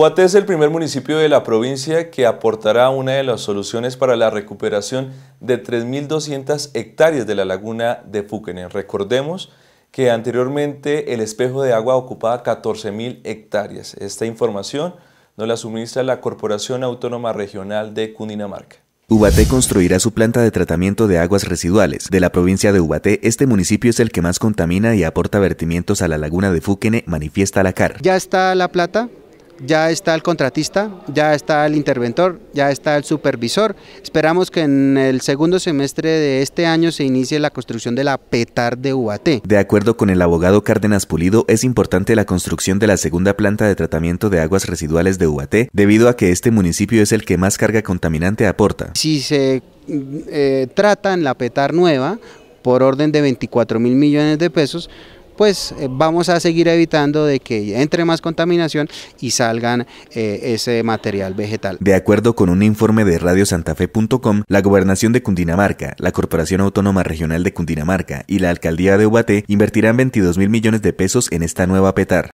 Ubate es el primer municipio de la provincia que aportará una de las soluciones para la recuperación de 3.200 hectáreas de la laguna de Fúquenes. Recordemos que anteriormente el espejo de agua ocupaba 14.000 hectáreas. Esta información nos la suministra la Corporación Autónoma Regional de Cundinamarca. Ubaté construirá su planta de tratamiento de aguas residuales. De la provincia de Ubaté, este municipio es el que más contamina y aporta vertimientos a la laguna de Fúquene, manifiesta la CAR. Ya está la plata ya está el contratista, ya está el interventor, ya está el supervisor. Esperamos que en el segundo semestre de este año se inicie la construcción de la PETAR de UAT. De acuerdo con el abogado Cárdenas Pulido, es importante la construcción de la segunda planta de tratamiento de aguas residuales de UAT, debido a que este municipio es el que más carga contaminante aporta. Si se eh, trata en la PETAR nueva, por orden de 24 mil millones de pesos, pues eh, vamos a seguir evitando de que entre más contaminación y salgan eh, ese material vegetal. De acuerdo con un informe de radiosantafe.com, la Gobernación de Cundinamarca, la Corporación Autónoma Regional de Cundinamarca y la Alcaldía de Ubaté invertirán 22 mil millones de pesos en esta nueva petar.